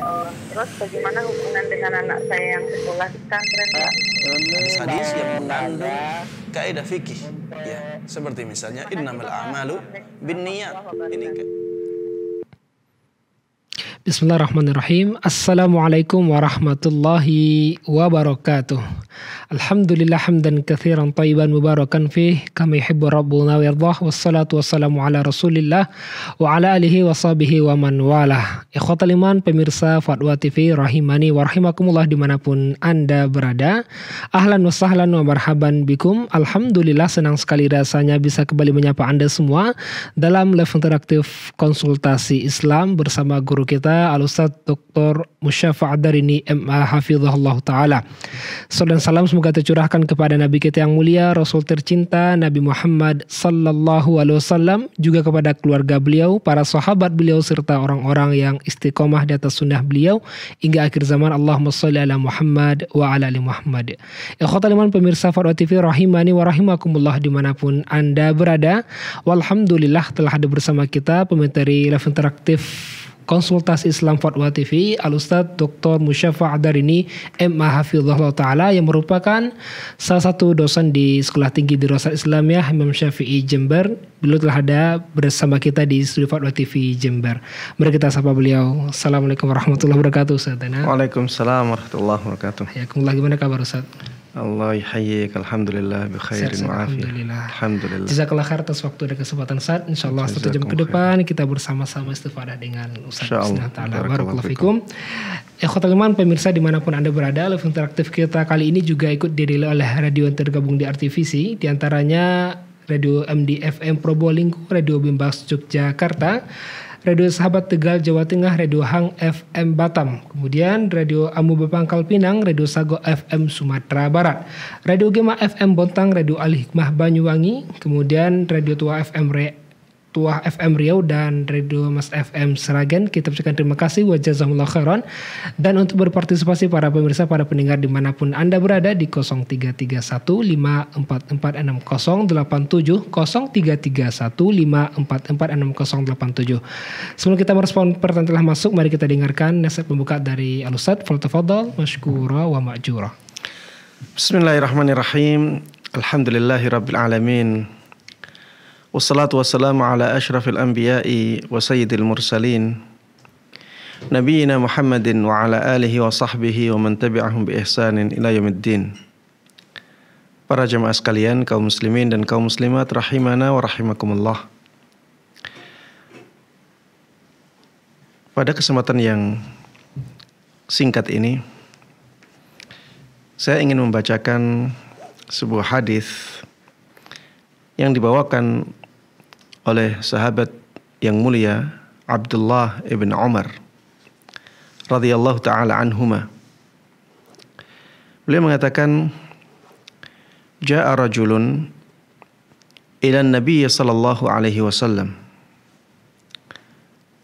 Ya Terus bagaimana hubungan dengan anak saya yang sekolah di pesantren Pak? Hadis-hadis yang mengandung kaidah fikih ya seperti misalnya innamal a'malu binniyat ini kan Bismillahirrahmanirrahim. Assalamualaikum warahmatullahi wabarakatuh. Alhamdulillah hamdan kathiran tayyiban mubarakan fih kami yuhibbu rabbuna wa yardah wassalatu wassalamu ala rasulillah wa ala alihi wa sahbihi wa man walah. Ikhwatal iman pemirsa Fatwa TV rahimani wa rahimakumullah dimanapun anda berada. Ahlan wa sahlan wa marhaban bikum. Alhamdulillah senang sekali rasanya bisa kembali menyapa anda semua dalam live interaktif konsultasi Islam bersama guru kita Al-Ustaz Dr. Musyafa Adarini MA Hafizahullah Ta'ala. Salam salam semoga tercurahkan kepada Nabi kita yang mulia, Rasul tercinta Nabi Muhammad Sallallahu Alaihi Wasallam, juga kepada keluarga beliau, para sahabat beliau, serta orang-orang yang istiqomah di atas sunnah beliau, hingga akhir zaman Allahumma salli ala Muhammad wa ala ali Muhammad. Ikhwatal iman pemirsa Fatwa TV rahimani wa rahimakumullah dimanapun Anda berada. Walhamdulillah telah ada bersama kita pemateri Live Interaktif konsultasi Islam Fatwa TV Al Ustaz Dr. Musyafa Adarini MA Hafizullah Ta'ala yang merupakan salah satu dosen di Sekolah Tinggi Islam Islamiyah Imam Syafi'i Jember. Beliau telah ada bersama kita di Studio Fatwa TV Jember. Mari kita sapa beliau. Assalamualaikum warahmatullahi wabarakatuh Ustaz. Waalaikumsalam warahmatullahi wabarakatuh. Ya, Yakumullah gimana kabar Ustaz? Allah yahayyik alhamdulillah bi khairin wa alhamdulillah. alhamdulillah. Jazakallah khair atas waktu dan kesempatan saat insyaallah satu jam ke depan kita bersama-sama istifadah dengan Ustaz Husna Ta'ala. Eh, fikum. pemirsa dimanapun Anda berada, live interaktif kita kali ini juga ikut dirilis oleh radio yang tergabung di RTVC. di antaranya Radio MDFM Probolinggo, Radio Bimbas Yogyakarta, Radio Sahabat Tegal Jawa Tengah, Radio Hang FM Batam, kemudian Radio Amuba Pangkal Pinang, Radio Sago FM Sumatera Barat, Radio Gema FM Bontang, Radio Al Hikmah Banyuwangi, kemudian Radio Tua FM Re Tuah FM Riau dan Radio Mas FM Seragen. Kita ucapkan terima kasih wa jazakumullah khairan. Dan untuk berpartisipasi para pemirsa, para pendengar dimanapun Anda berada di 0331544607 0331544607 Sebelum kita merespon pertanyaan telah masuk, mari kita dengarkan nasihat pembuka dari Al-Ustaz Faltafadol, Masyukura wa Ma'jura. Bismillahirrahmanirrahim. Alhamdulillahirrabbilalamin. Wassalatu wassalamu ala ashrafil anbiya'i wa sayyidil mursalin Nabiina Muhammadin wa ala alihi wa sahbihi wa man tabi'ahum bi ihsanin ila yamiddin Para jemaah sekalian, kaum muslimin dan kaum muslimat rahimana wa rahimakumullah Pada kesempatan yang singkat ini saya ingin membacakan sebuah hadis yang dibawakan oleh sahabat yang mulia Abdullah ibn Umar radhiyallahu taala anhuma. Beliau mengatakan jaa rajulun ila Nabi sallallahu alaihi wasallam.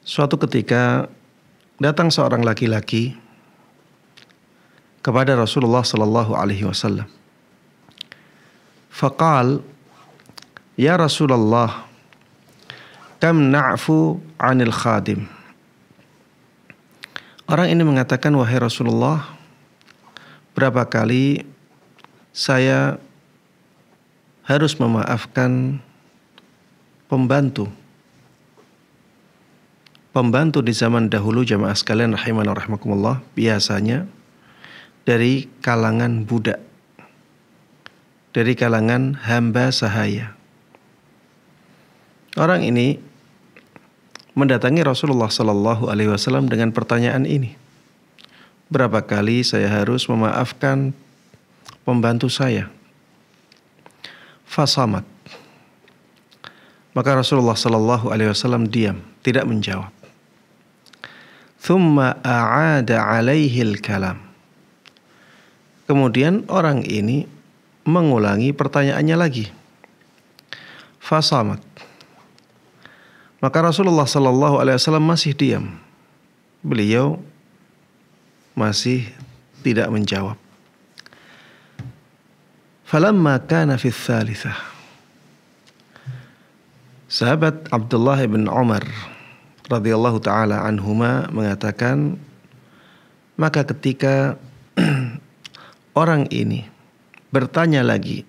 Suatu ketika datang seorang laki-laki kepada Rasulullah sallallahu alaihi wasallam. Faqal, "Ya Rasulullah, Kam na'fu anil khadim. Orang ini mengatakan, wahai Rasulullah, berapa kali saya harus memaafkan pembantu. Pembantu di zaman dahulu jamaah sekalian rahimah rahimakumullah biasanya dari kalangan budak. Dari kalangan hamba sahaya. Orang ini mendatangi Rasulullah Shallallahu Alaihi Wasallam dengan pertanyaan ini. Berapa kali saya harus memaafkan pembantu saya? Fasamat. Maka Rasulullah Shallallahu Alaihi Wasallam diam, tidak menjawab. Thumma a'ada alaihi kalam. Kemudian orang ini mengulangi pertanyaannya lagi. Fasamat. Maka Rasulullah Sallallahu Alaihi Wasallam masih diam. Beliau masih tidak menjawab. Falamma kana fi thalithah. Sahabat Abdullah bin Umar radhiyallahu taala anhuma mengatakan maka ketika orang ini bertanya lagi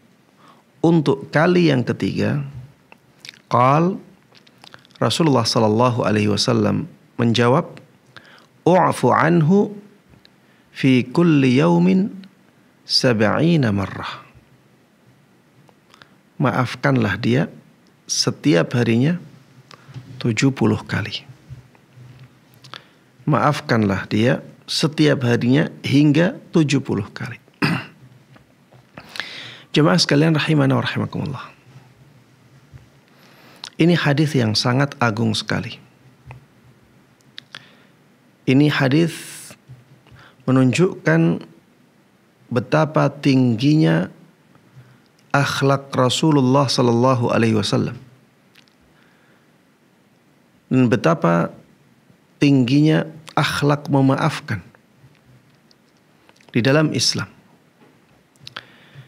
untuk kali yang ketiga qal Rasulullah Sallallahu Alaihi Wasallam menjawab, u'ghfu' anhu fi kulli yaumin sab'ina marrah." Maafkanlah dia setiap harinya 70 kali. Maafkanlah dia setiap harinya hingga 70 kali. Jemaah sekalian rahimana wa rahimakumullah. Ini hadis yang sangat agung sekali. Ini hadis menunjukkan betapa tingginya akhlak Rasulullah Sallallahu Alaihi Wasallam dan betapa tingginya akhlak memaafkan di dalam Islam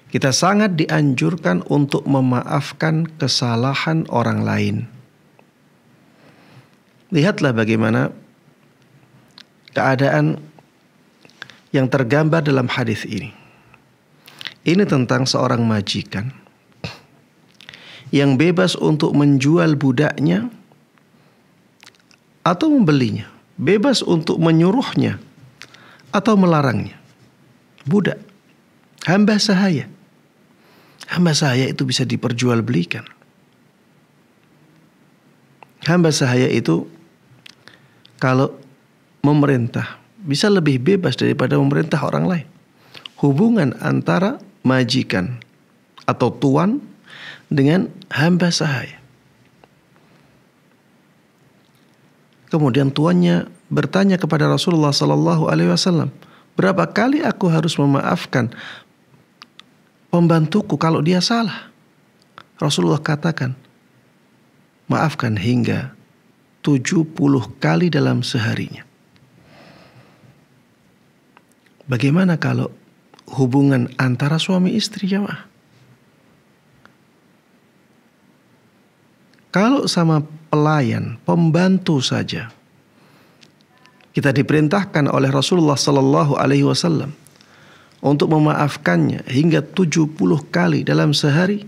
kita sangat dianjurkan untuk memaafkan kesalahan orang lain. Lihatlah bagaimana keadaan yang tergambar dalam hadis ini. Ini tentang seorang majikan yang bebas untuk menjual budaknya atau membelinya, bebas untuk menyuruhnya atau melarangnya. Budak, hamba sahaya Hamba sahaya itu bisa diperjualbelikan. Hamba sahaya itu kalau memerintah bisa lebih bebas daripada memerintah orang lain. Hubungan antara majikan atau tuan dengan hamba sahaya. Kemudian tuannya bertanya kepada Rasulullah Sallallahu Alaihi Wasallam, berapa kali aku harus memaafkan pembantuku kalau dia salah. Rasulullah katakan, maafkan hingga 70 kali dalam seharinya. Bagaimana kalau hubungan antara suami istri jamaah? Kalau sama pelayan, pembantu saja, kita diperintahkan oleh Rasulullah Sallallahu Alaihi Wasallam untuk memaafkannya hingga 70 kali dalam sehari.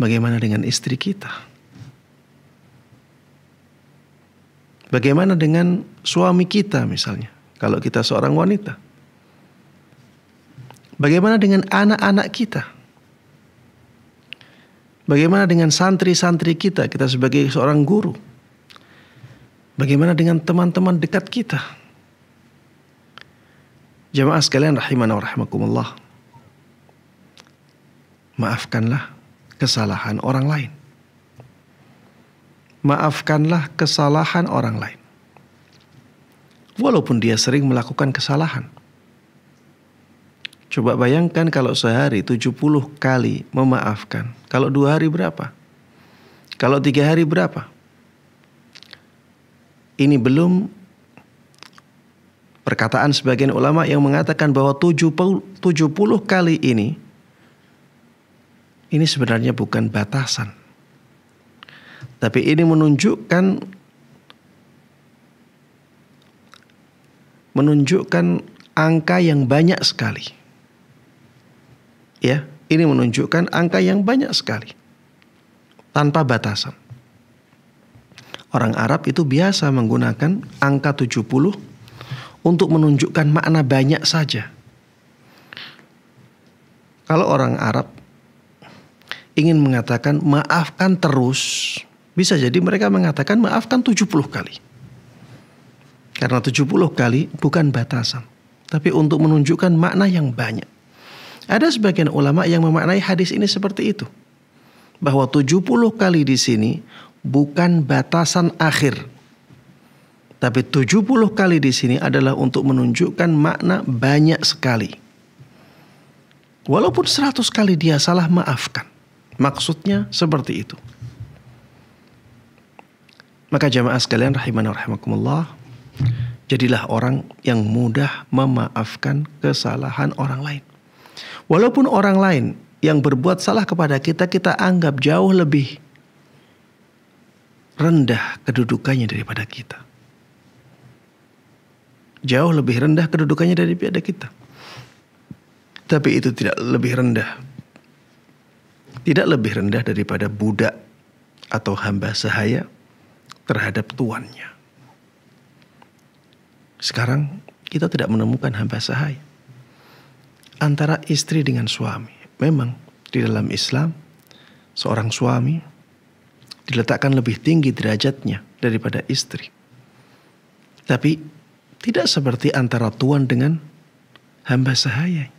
Bagaimana dengan istri kita? Bagaimana dengan suami kita misalnya, kalau kita seorang wanita? Bagaimana dengan anak-anak kita? Bagaimana dengan santri-santri kita, kita sebagai seorang guru? Bagaimana dengan teman-teman dekat kita? Jemaah sekalian rahimana wa rahimakumullah. Maafkanlah kesalahan orang lain. Maafkanlah kesalahan orang lain. Walaupun dia sering melakukan kesalahan. Coba bayangkan kalau sehari 70 kali memaafkan. Kalau dua hari berapa? Kalau tiga hari berapa? Ini belum Perkataan sebagian ulama yang mengatakan bahwa 70, kali ini ini sebenarnya bukan batasan. Tapi ini menunjukkan menunjukkan angka yang banyak sekali. Ya, ini menunjukkan angka yang banyak sekali. Tanpa batasan. Orang Arab itu biasa menggunakan angka 70 untuk menunjukkan makna banyak saja. Kalau orang Arab ingin mengatakan maafkan terus, bisa jadi mereka mengatakan maafkan 70 kali. Karena 70 kali bukan batasan, tapi untuk menunjukkan makna yang banyak. Ada sebagian ulama yang memaknai hadis ini seperti itu. Bahwa 70 kali di sini bukan batasan akhir, tapi 70 kali di sini adalah untuk menunjukkan makna banyak sekali. Walaupun 100 kali dia salah maafkan. Maksudnya seperti itu. Maka jamaah sekalian rahimahna rahimakumullah. Jadilah orang yang mudah memaafkan kesalahan orang lain. Walaupun orang lain yang berbuat salah kepada kita, kita anggap jauh lebih rendah kedudukannya daripada kita Jauh lebih rendah kedudukannya daripada kita. Tapi itu tidak lebih rendah. Tidak lebih rendah daripada budak atau hamba sahaya terhadap tuannya. Sekarang kita tidak menemukan hamba sahaya. Antara istri dengan suami. Memang di dalam Islam seorang suami diletakkan lebih tinggi derajatnya daripada istri. Tapi tidak seperti antara tuan dengan hamba sahaya.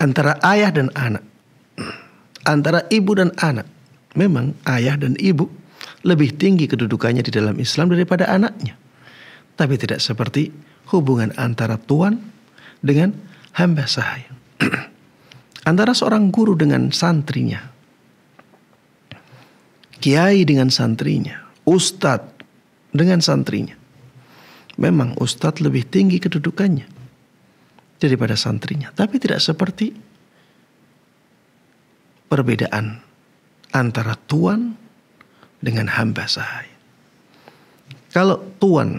Antara ayah dan anak. Antara ibu dan anak. Memang ayah dan ibu lebih tinggi kedudukannya di dalam Islam daripada anaknya. Tapi tidak seperti hubungan antara tuan dengan hamba sahaya. antara seorang guru dengan santrinya. Kiai dengan santrinya. Ustadz dengan santrinya memang ustadz lebih tinggi kedudukannya daripada santrinya. Tapi tidak seperti perbedaan antara tuan dengan hamba sahaya. Kalau tuan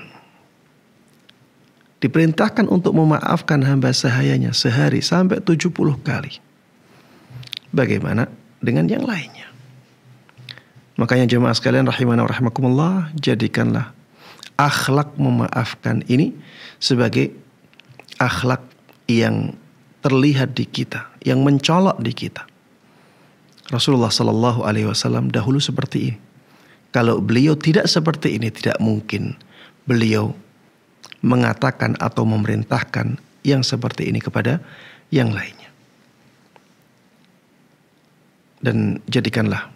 diperintahkan untuk memaafkan hamba sahayanya sehari sampai 70 kali. Bagaimana dengan yang lainnya? Makanya jemaah sekalian rahimana wa rahimakumullah, jadikanlah akhlak memaafkan ini sebagai akhlak yang terlihat di kita, yang mencolok di kita. Rasulullah Shallallahu Alaihi Wasallam dahulu seperti ini. Kalau beliau tidak seperti ini, tidak mungkin beliau mengatakan atau memerintahkan yang seperti ini kepada yang lainnya. Dan jadikanlah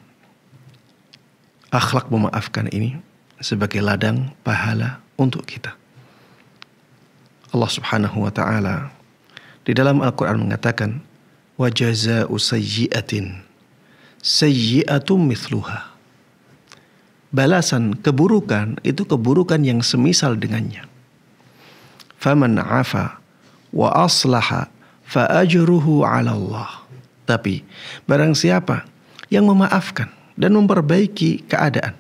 akhlak memaafkan ini sebagai ladang pahala untuk kita. Allah Subhanahu wa taala di dalam Al-Qur'an mengatakan wa jazaa'u sayyi'atin sayyi'atun mithluha. Balasan keburukan itu keburukan yang semisal dengannya. Faman 'afa wa aslaha fa ajruhu 'ala Allah. Tapi barang siapa yang memaafkan dan memperbaiki keadaan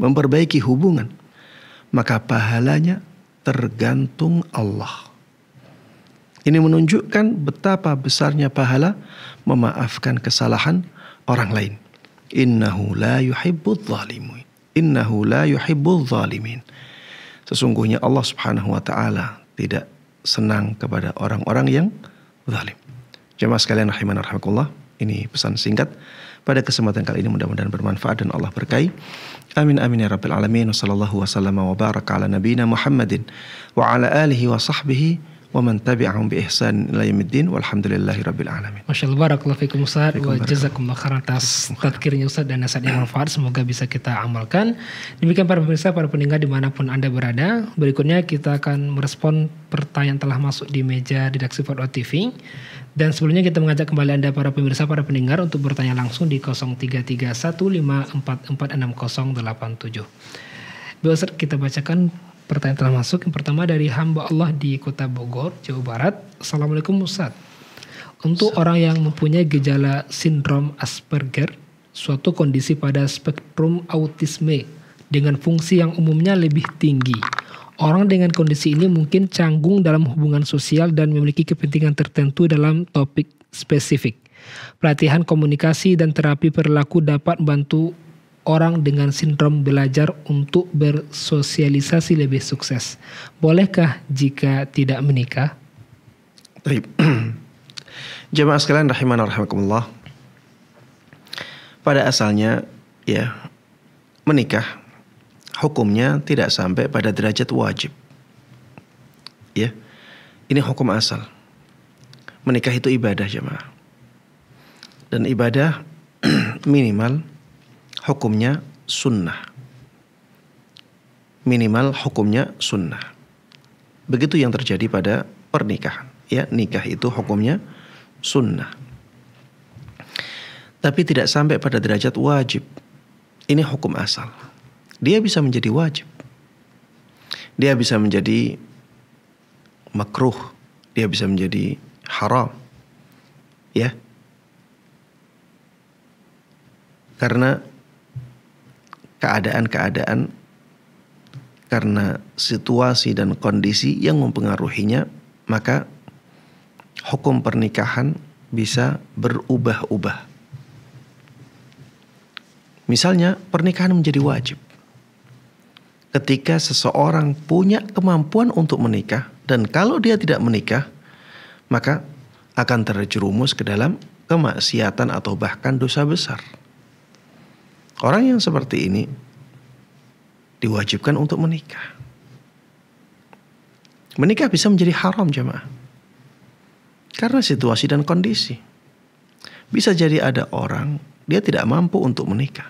memperbaiki hubungan, maka pahalanya tergantung Allah. Ini menunjukkan betapa besarnya pahala memaafkan kesalahan orang lain. Innahu la yuhibbul zalimin. Innahu la yuhibbul zalimin. Sesungguhnya Allah subhanahu wa ta'ala tidak senang kepada orang-orang yang zalim. Jemaah sekalian rahiman rahimakumullah. Ini pesan singkat pada kesempatan kali ini mudah-mudahan bermanfaat dan Allah berkahi. Amin amin ya rabbal alamin. Wassallallahu wasallam wa baraka ala nabiyyina Muhammadin wa ala alihi wa sahbihi إلى يوم الدين والحمد لله رب العالمين. ما شاء الله بارك الله فيكم Ustaz وجزاكم الله خيرا atas tadkirnya Ustaz dan nasihat yang manfaat semoga bisa kita amalkan. Demikian para pemirsa, para pendengar dimanapun Anda berada. Berikutnya kita akan merespon pertanyaan telah masuk di meja redaksi Ford TV. Dan sebelumnya kita mengajak kembali Anda para pemirsa, para pendengar untuk bertanya langsung di 0331544608. 0887. Biasa kita bacakan Pertanyaan telah masuk. Yang pertama dari hamba Allah di Kota Bogor, Jawa Barat. Assalamualaikum Ustaz. Untuk orang yang mempunyai gejala sindrom Asperger, suatu kondisi pada spektrum autisme dengan fungsi yang umumnya lebih tinggi. Orang dengan kondisi ini mungkin canggung dalam hubungan sosial dan memiliki kepentingan tertentu dalam topik spesifik. Pelatihan komunikasi dan terapi perilaku dapat membantu orang dengan sindrom belajar untuk bersosialisasi lebih sukses? Bolehkah jika tidak menikah? Baik. Jemaah sekalian rahimahna rahimakumullah. Pada asalnya ya menikah hukumnya tidak sampai pada derajat wajib. Ya. Ini hukum asal. Menikah itu ibadah jemaah. Dan ibadah minimal hukumnya sunnah. Minimal hukumnya sunnah. Begitu yang terjadi pada pernikahan. Ya, nikah itu hukumnya sunnah. Tapi tidak sampai pada derajat wajib. Ini hukum asal. Dia bisa menjadi wajib. Dia bisa menjadi makruh. Dia bisa menjadi haram. Ya. Karena keadaan-keadaan karena situasi dan kondisi yang mempengaruhinya, maka hukum pernikahan bisa berubah-ubah. Misalnya, pernikahan menjadi wajib. Ketika seseorang punya kemampuan untuk menikah, dan kalau dia tidak menikah, maka akan terjerumus ke dalam kemaksiatan atau bahkan dosa besar. Orang yang seperti ini diwajibkan untuk menikah. Menikah bisa menjadi haram jemaah. Karena situasi dan kondisi. Bisa jadi ada orang dia tidak mampu untuk menikah.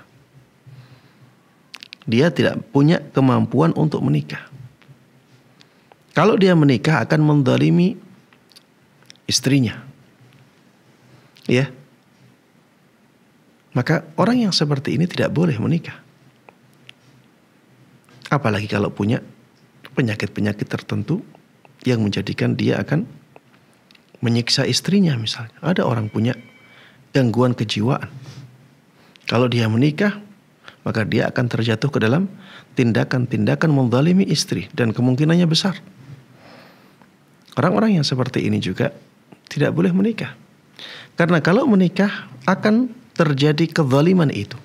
Dia tidak punya kemampuan untuk menikah. Kalau dia menikah akan mendalimi istrinya. Ya, maka orang yang seperti ini tidak boleh menikah. Apalagi kalau punya penyakit-penyakit tertentu yang menjadikan dia akan menyiksa istrinya misalnya. Ada orang punya gangguan kejiwaan. Kalau dia menikah, maka dia akan terjatuh ke dalam tindakan-tindakan mendalimi istri dan kemungkinannya besar. Orang-orang yang seperti ini juga tidak boleh menikah. Karena kalau menikah akan terjadi kezaliman itu.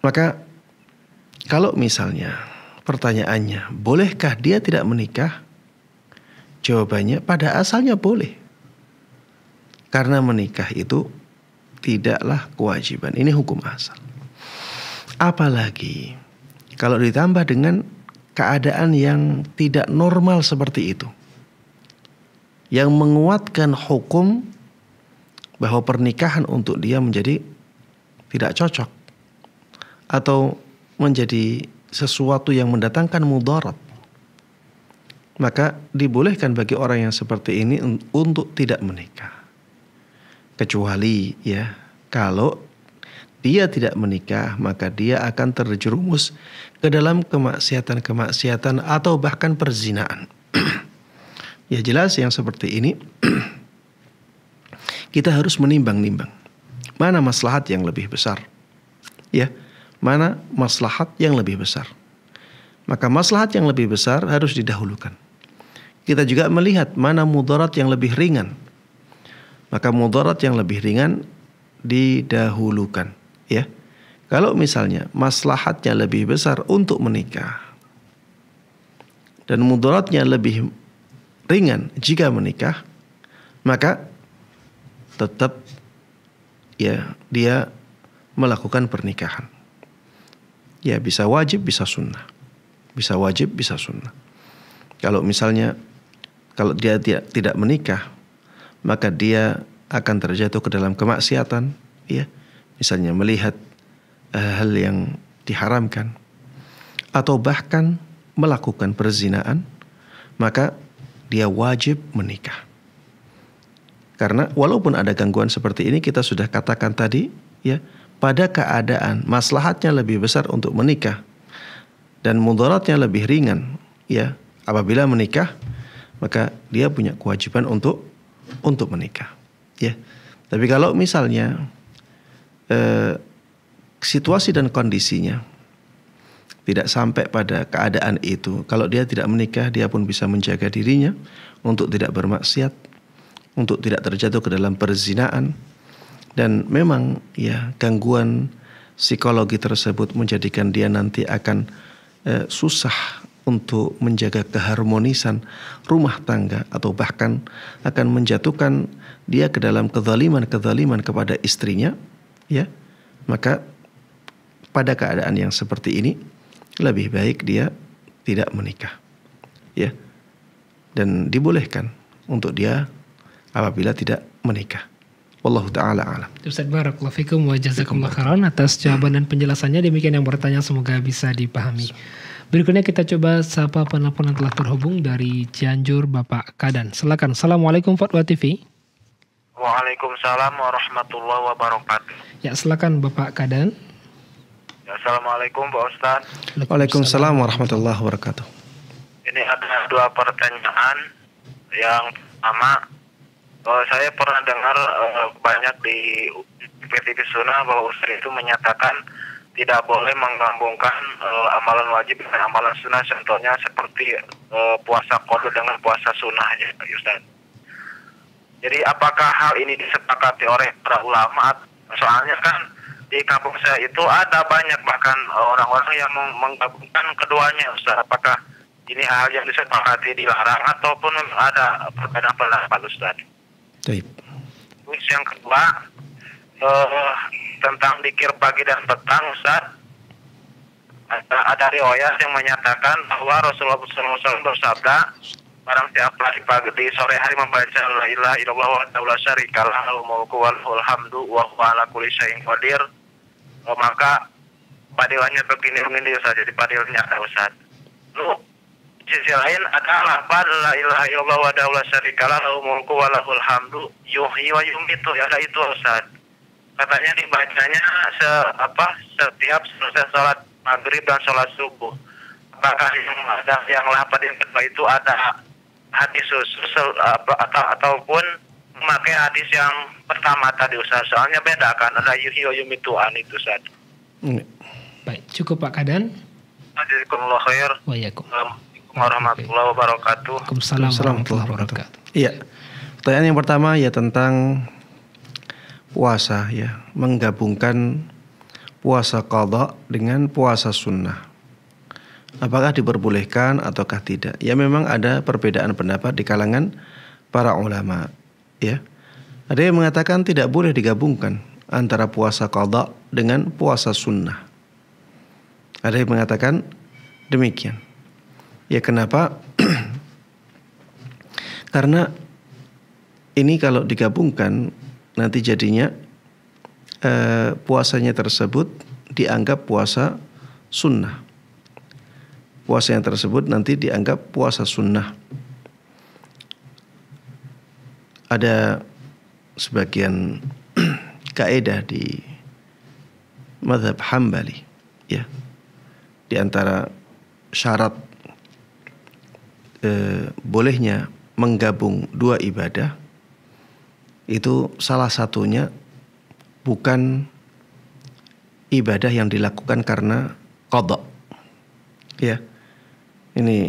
Maka kalau misalnya pertanyaannya, bolehkah dia tidak menikah? Jawabannya pada asalnya boleh. Karena menikah itu tidaklah kewajiban. Ini hukum asal. Apalagi kalau ditambah dengan keadaan yang tidak normal seperti itu. Yang menguatkan hukum bahwa pernikahan untuk dia menjadi tidak cocok atau menjadi sesuatu yang mendatangkan mudarat maka dibolehkan bagi orang yang seperti ini untuk tidak menikah kecuali ya kalau dia tidak menikah maka dia akan terjerumus ke dalam kemaksiatan-kemaksiatan atau bahkan perzinaan. ya jelas yang seperti ini kita harus menimbang-nimbang. Mana maslahat yang lebih besar? Ya, mana maslahat yang lebih besar? Maka maslahat yang lebih besar harus didahulukan. Kita juga melihat mana mudarat yang lebih ringan. Maka mudarat yang lebih ringan didahulukan, ya. Kalau misalnya maslahatnya lebih besar untuk menikah dan mudaratnya lebih ringan jika menikah, maka tetap ya dia melakukan pernikahan. Ya bisa wajib, bisa sunnah. Bisa wajib, bisa sunnah. Kalau misalnya kalau dia tidak menikah, maka dia akan terjatuh ke dalam kemaksiatan, ya. Misalnya melihat eh, hal yang diharamkan atau bahkan melakukan perzinaan maka dia wajib menikah. Karena walaupun ada gangguan seperti ini kita sudah katakan tadi ya pada keadaan maslahatnya lebih besar untuk menikah dan mudaratnya lebih ringan ya apabila menikah maka dia punya kewajiban untuk untuk menikah ya tapi kalau misalnya eh, situasi dan kondisinya tidak sampai pada keadaan itu kalau dia tidak menikah dia pun bisa menjaga dirinya untuk tidak bermaksiat untuk tidak terjatuh ke dalam perzinaan dan memang ya gangguan psikologi tersebut menjadikan dia nanti akan eh, susah untuk menjaga keharmonisan rumah tangga atau bahkan akan menjatuhkan dia ke dalam kezaliman-kezaliman kepada istrinya ya maka pada keadaan yang seperti ini lebih baik dia tidak menikah ya dan dibolehkan untuk dia apabila tidak menikah. Wallahu ta'ala alam. Ustaz Barakallahu fikum wa jazakumullah khairan atas jawaban dan penjelasannya. Demikian yang bertanya semoga bisa dipahami. Berikutnya kita coba sapa penelpon yang telah terhubung dari Cianjur Bapak Kadan. Silakan. Assalamualaikum Fatwa TV. Waalaikumsalam warahmatullahi wabarakatuh. Ya silakan Bapak Kadan. Ya, Assalamualaikum Pak Ustaz. Waalaikumsalam warahmatullahi wabarakatuh. Ini ada dua pertanyaan. Yang pertama, Oh, saya pernah dengar uh, banyak di TV Sunnah bahwa Ustaz itu menyatakan tidak boleh menggabungkan uh, eh, amalan wajib dengan amalan sunnah contohnya seperti uh, puasa kodo dengan puasa sunnah ya Ustaz. Jadi apakah hal ini disepakati oleh para ulama? Soalnya kan di kampung saya itu ada banyak bahkan orang-orang yang menggabungkan keduanya Ustaz. Apakah ini hal yang disepakati dilarang ataupun ada perbedaan pendapat Ustaz? Taip. Terus yang kedua uh, tentang dikir pagi dan petang Ustaz ada, ada riwayat yang menyatakan bahwa Rasulullah SAW bersabda barang siapa di pagi di sore hari membaca la ilaha illallah wa la syarika lahu wal wa huwa ala qadir oh, maka padilahnya begini begini saja di padilahnya Ustaz. Lu sisi lain adalah pada la ilaha illallah wa daula syarikalah lahu mulku wa lahul hamdu yuhyi wa yumitu ya, ada itu Ustaz katanya dibacanya se apa setiap selesai sholat maghrib dan sholat subuh apakah yang ada yang lapan yang kedua itu ada hadis khusus atau ataupun memakai hadis yang pertama tadi Ustaz soalnya beda kan ada yuhyi wa yumitu an itu Ustaz baik cukup Pak Kadan Jazakumullah khair. Wa warahmatullahi wabarakatuh. Waalaikumsalam warahmatullahi wabarakatuh. Iya. Pertanyaan yang pertama ya tentang puasa ya, menggabungkan puasa qadha dengan puasa sunnah. Apakah diperbolehkan ataukah tidak? Ya memang ada perbedaan pendapat di kalangan para ulama, ya. Ada yang mengatakan tidak boleh digabungkan antara puasa qadha dengan puasa sunnah. Ada yang mengatakan demikian. Ya kenapa? Karena ini kalau digabungkan nanti jadinya eh, puasanya tersebut dianggap puasa sunnah. Puasa yang tersebut nanti dianggap puasa sunnah. Ada sebagian kaedah di madhab Hambali ya di antara syarat eh, bolehnya menggabung dua ibadah itu salah satunya bukan ibadah yang dilakukan karena kodok ya ini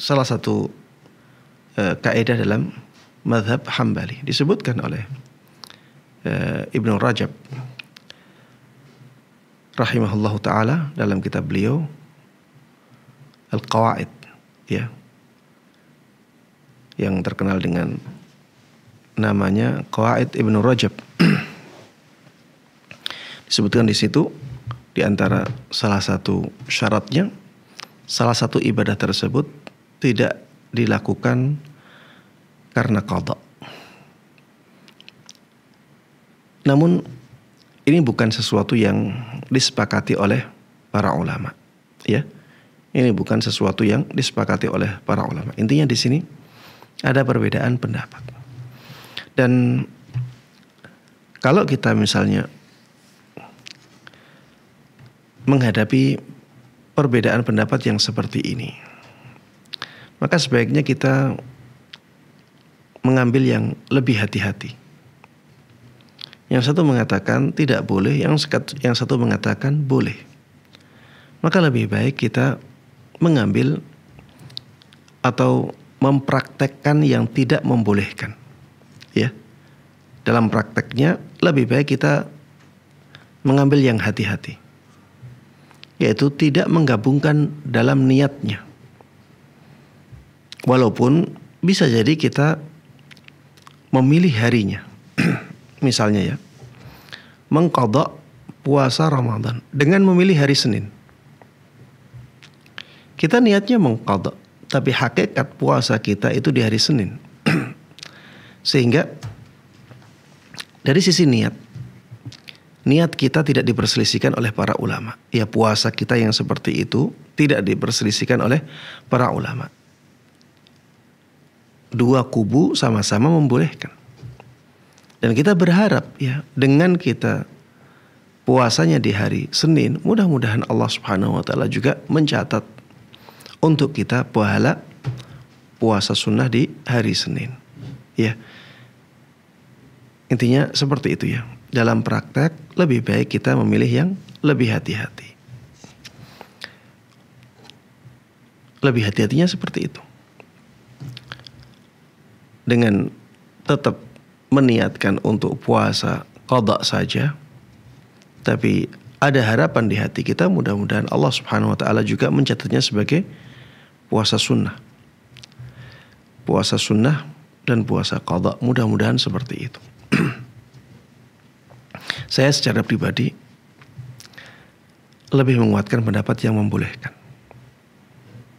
salah satu e, eh, kaidah dalam madhab hambali disebutkan oleh e, Ibnu Rajab rahimahullahu taala dalam kitab beliau Al-Qawaid ya yang terkenal dengan namanya Qawaid Ibnu Rajab. Disebutkan di situ di antara salah satu syaratnya salah satu ibadah tersebut tidak dilakukan karena qada. Namun ini bukan sesuatu yang disepakati oleh para ulama, ya. Ini bukan sesuatu yang disepakati oleh para ulama. Intinya di sini ada perbedaan pendapat. Dan kalau kita misalnya menghadapi perbedaan pendapat yang seperti ini, maka sebaiknya kita mengambil yang lebih hati-hati. Yang satu mengatakan tidak boleh, yang yang satu mengatakan boleh. Maka lebih baik kita mengambil atau mempraktekkan yang tidak membolehkan. Ya. Dalam prakteknya lebih baik kita mengambil yang hati-hati. Yaitu tidak menggabungkan dalam niatnya. Walaupun bisa jadi kita memilih harinya. Misalnya ya, mengkodok puasa Ramadan dengan memilih hari Senin. Kita niatnya mengkodok. Tapi hakikat puasa kita itu di hari Senin. Sehingga dari sisi niat, niat kita tidak diperselisihkan oleh para ulama. Ya puasa kita yang seperti itu tidak diperselisihkan oleh para ulama. Dua kubu sama-sama membolehkan. Dan kita berharap ya dengan kita puasanya di hari Senin, mudah-mudahan Allah Subhanahu wa taala juga mencatat untuk kita pahala puasa sunnah di hari Senin. Ya. Intinya seperti itu ya. Dalam praktek lebih baik kita memilih yang lebih hati-hati. Lebih hati-hatinya seperti itu. Dengan tetap meniatkan untuk puasa qada saja tapi ada harapan di hati kita mudah-mudahan Allah Subhanahu wa taala juga mencatatnya sebagai puasa sunnah. Puasa sunnah dan puasa qadha. Mudah-mudahan seperti itu. Saya secara pribadi lebih menguatkan pendapat yang membolehkan.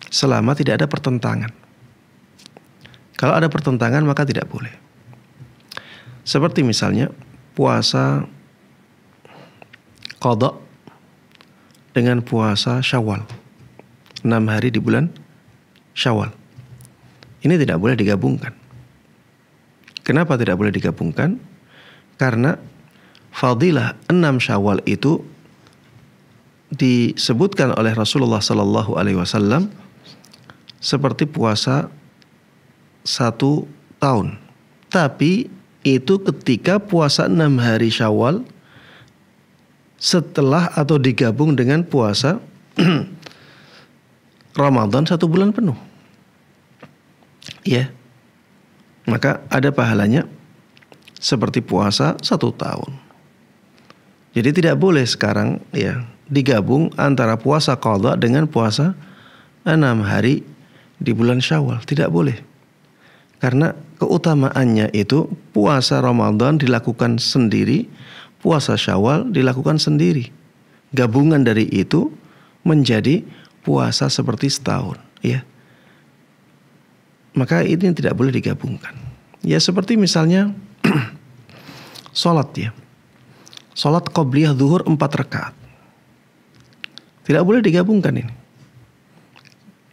Selama tidak ada pertentangan. Kalau ada pertentangan maka tidak boleh. Seperti misalnya puasa kodok dengan puasa syawal. 6 hari di bulan Syawal. Ini tidak boleh digabungkan. Kenapa tidak boleh digabungkan? Karena fadilah enam Syawal itu disebutkan oleh Rasulullah Sallallahu Alaihi Wasallam seperti puasa satu tahun. Tapi itu ketika puasa enam hari Syawal setelah atau digabung dengan puasa Ramadan satu bulan penuh. Ya. Maka ada pahalanya seperti puasa satu tahun. Jadi tidak boleh sekarang ya digabung antara puasa qadha dengan puasa enam hari di bulan Syawal. Tidak boleh. Karena keutamaannya itu puasa Ramadan dilakukan sendiri, puasa Syawal dilakukan sendiri. Gabungan dari itu menjadi puasa seperti setahun, ya. Maka ini tidak boleh digabungkan. Ya seperti misalnya sholat ya. Sholat qobliyah zuhur empat rakaat. Tidak boleh digabungkan ini.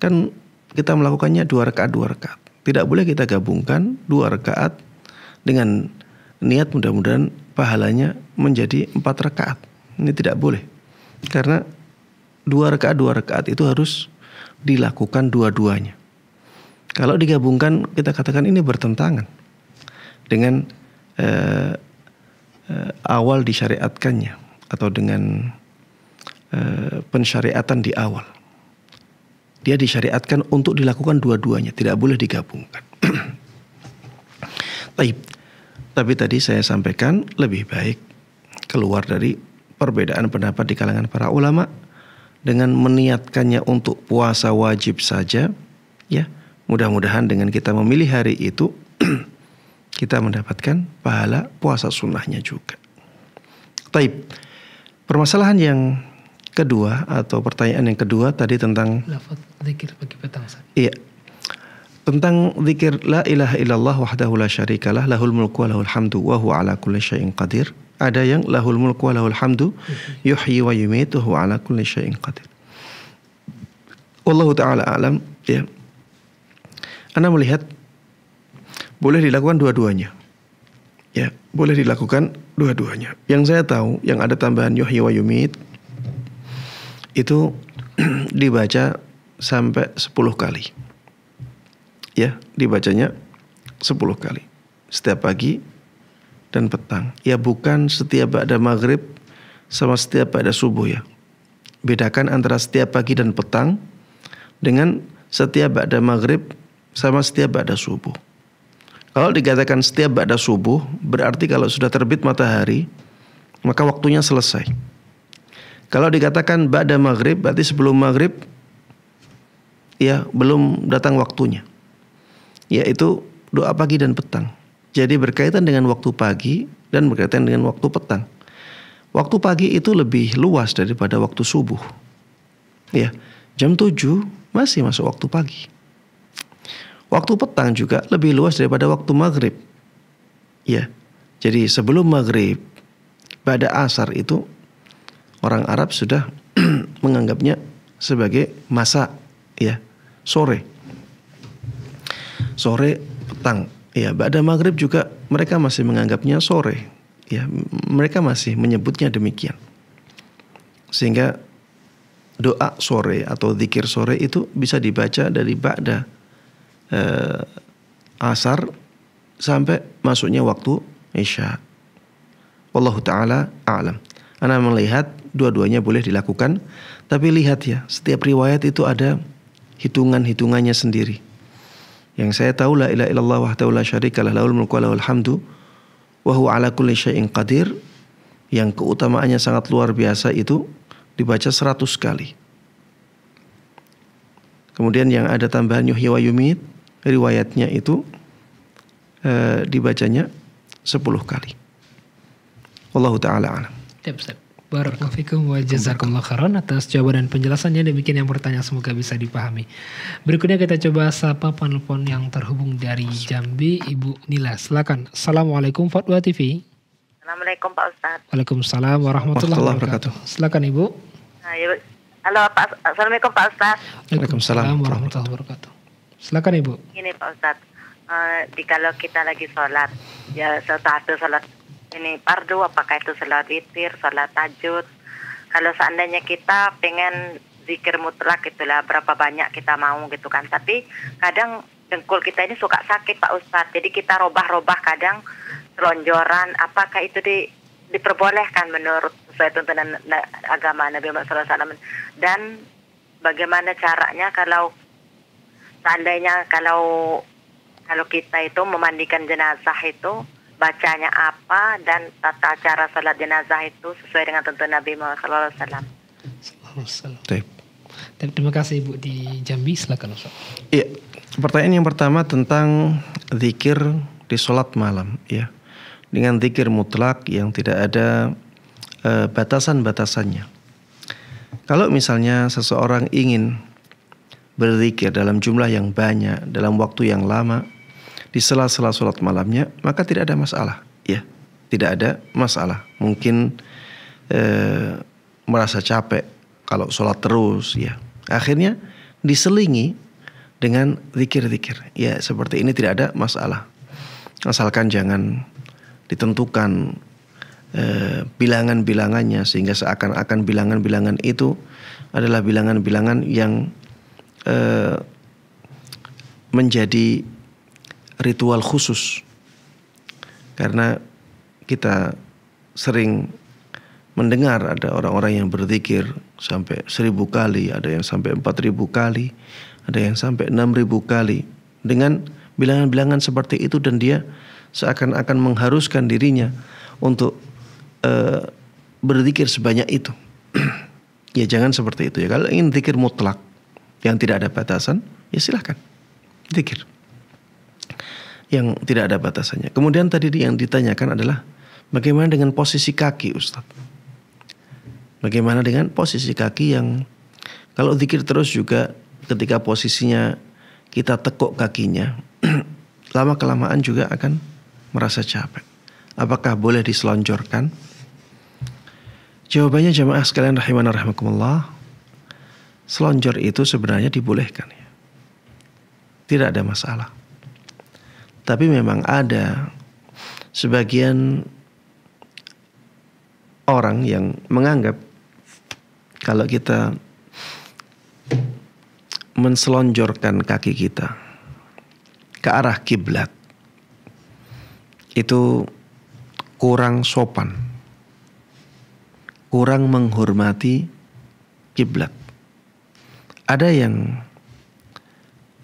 Kan kita melakukannya dua rakaat dua rakaat. Tidak boleh kita gabungkan dua rakaat dengan niat mudah-mudahan pahalanya menjadi empat rakaat. Ini tidak boleh. Karena dua rakaat dua rakaat itu harus dilakukan dua-duanya. Kalau digabungkan kita katakan ini bertentangan dengan eh, eh, awal disyariatkannya atau dengan eh, pensyariatan di awal. Dia disyariatkan untuk dilakukan dua-duanya, tidak boleh digabungkan. Tapi, tapi tadi saya sampaikan lebih baik keluar dari perbedaan pendapat di kalangan para ulama dengan meniatkannya untuk puasa wajib saja ya mudah-mudahan dengan kita memilih hari itu kita mendapatkan pahala puasa sunnahnya juga. Taib. Permasalahan yang kedua atau pertanyaan yang kedua tadi tentang zikir petang. Iya, tentang zikir la ilaha illallah wahdahu la syarikalah lahul mulku wa lahul hamdu wa huwa ala kulli syai'in qadir. Ada yang lahul mulku wa lahul hamdu yuhyi wa yumitu wa ala kulli syai'in qadir. Wallahu taala alam ya. Anda melihat boleh dilakukan dua-duanya. Ya, boleh dilakukan dua-duanya. Yang saya tahu yang ada tambahan yuhyi wa yumit itu dibaca sampai 10 kali ya dibacanya 10 kali setiap pagi dan petang. Ya bukan setiap ada maghrib sama setiap ada subuh ya. Bedakan antara setiap pagi dan petang dengan setiap ada maghrib sama setiap ada subuh. Kalau dikatakan setiap ada subuh berarti kalau sudah terbit matahari maka waktunya selesai. Kalau dikatakan ba'da maghrib berarti sebelum maghrib ya belum datang waktunya yaitu doa pagi dan petang. Jadi berkaitan dengan waktu pagi dan berkaitan dengan waktu petang. Waktu pagi itu lebih luas daripada waktu subuh. Ya, jam 7 masih masuk waktu pagi. Waktu petang juga lebih luas daripada waktu maghrib. Ya, jadi sebelum maghrib, pada asar itu orang Arab sudah menganggapnya sebagai masa ya sore sore petang ya pada maghrib juga mereka masih menganggapnya sore ya mereka masih menyebutnya demikian sehingga doa sore atau zikir sore itu bisa dibaca dari ba'da eh, asar sampai masuknya waktu isya Wallahu taala alam Anda melihat dua-duanya boleh dilakukan tapi lihat ya setiap riwayat itu ada hitungan-hitungannya sendiri yang saya tahu la ilaha illallah wahdahu la syarikalah lahul mulku wa lahul hamdu wa huwa ala kulli syai'in qadir yang keutamaannya sangat luar biasa itu dibaca seratus kali. Kemudian yang ada tambahan yuhyi wa yumit riwayatnya itu e, dibacanya sepuluh kali. Wallahu taala alam. Tepsel. Barakalafikum wa jazakumullah khairan atas jawaban dan penjelasannya demikian yang bertanya semoga bisa dipahami. Berikutnya kita coba sapa penelpon yang terhubung dari Jambi Ibu Nila. Silakan. Assalamualaikum Fatwa TV. Assalamualaikum Pak Ustaz. Waalaikumsalam warahmatullahi wabarakatuh. Silakan Ibu. Nah, Halo Pak Assalamualaikum Pak Ustaz. Waalaikumsalam warahmatullahi wabarakatuh. Silakan Ibu. Ini Pak Ustaz. Uh, di kalau kita lagi sholat ya satu sholat ini pardu apakah itu sholat witir sholat tajud kalau seandainya kita pengen zikir mutlak itulah berapa banyak kita mau gitu kan tapi kadang dengkul kita ini suka sakit Pak Ustadz jadi kita robah-robah kadang selonjoran apakah itu di diperbolehkan menurut sesuai tuntunan agama Nabi Muhammad SAW dan bagaimana caranya kalau seandainya kalau kalau kita itu memandikan jenazah itu bacanya apa dan tata cara salat jenazah itu sesuai dengan tuntunan Nabi Muhammad SAW. Wasallam. terima kasih Ibu di Jambi, silakan Ustaz. Iya, pertanyaan yang pertama tentang zikir di sholat malam ya. Dengan zikir mutlak yang tidak ada uh, batasan-batasannya. Kalau misalnya seseorang ingin berzikir dalam jumlah yang banyak, dalam waktu yang lama, di sela-sela sholat malamnya, maka tidak ada masalah. Ya, tidak ada masalah. Mungkin eh, merasa capek kalau sholat terus, ya. Akhirnya diselingi dengan zikir-zikir. Ya, seperti ini tidak ada masalah. Asalkan jangan ditentukan eh, bilangan-bilangannya sehingga seakan-akan bilangan-bilangan itu adalah bilangan-bilangan yang eh, menjadi ritual khusus karena kita sering mendengar ada orang-orang yang berzikir sampai seribu kali, ada yang sampai empat ribu kali, ada yang sampai enam ribu kali dengan bilangan-bilangan seperti itu dan dia seakan-akan mengharuskan dirinya untuk uh, berzikir sebanyak itu. ya jangan seperti itu ya. Kalau ingin zikir mutlak yang tidak ada batasan, ya silahkan zikir yang tidak ada batasannya. Kemudian tadi yang ditanyakan adalah bagaimana dengan posisi kaki Ustadz? Bagaimana dengan posisi kaki yang kalau zikir terus juga ketika posisinya kita tekuk kakinya lama kelamaan juga akan merasa capek. Apakah boleh diselonjorkan? Jawabannya jemaah sekalian rahimana rahimakumullah. Selonjor itu sebenarnya dibolehkan ya. Tidak ada masalah. Tapi memang ada sebagian orang yang menganggap kalau kita menselonjorkan kaki kita ke arah kiblat itu kurang sopan, kurang menghormati kiblat. Ada yang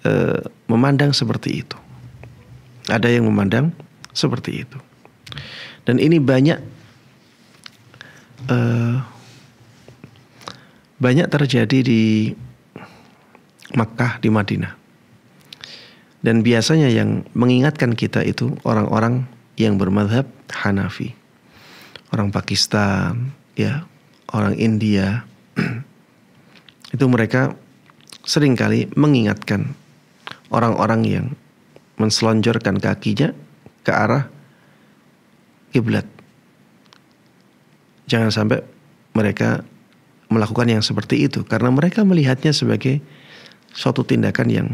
eh, memandang seperti itu. Ada yang memandang seperti itu. Dan ini banyak uh, banyak terjadi di Makkah di Madinah. Dan biasanya yang mengingatkan kita itu orang-orang yang bermadhab Hanafi. Orang Pakistan, ya, orang India. itu mereka seringkali mengingatkan orang-orang yang menselonjorkan kakinya ke arah kiblat. Jangan sampai mereka melakukan yang seperti itu karena mereka melihatnya sebagai suatu tindakan yang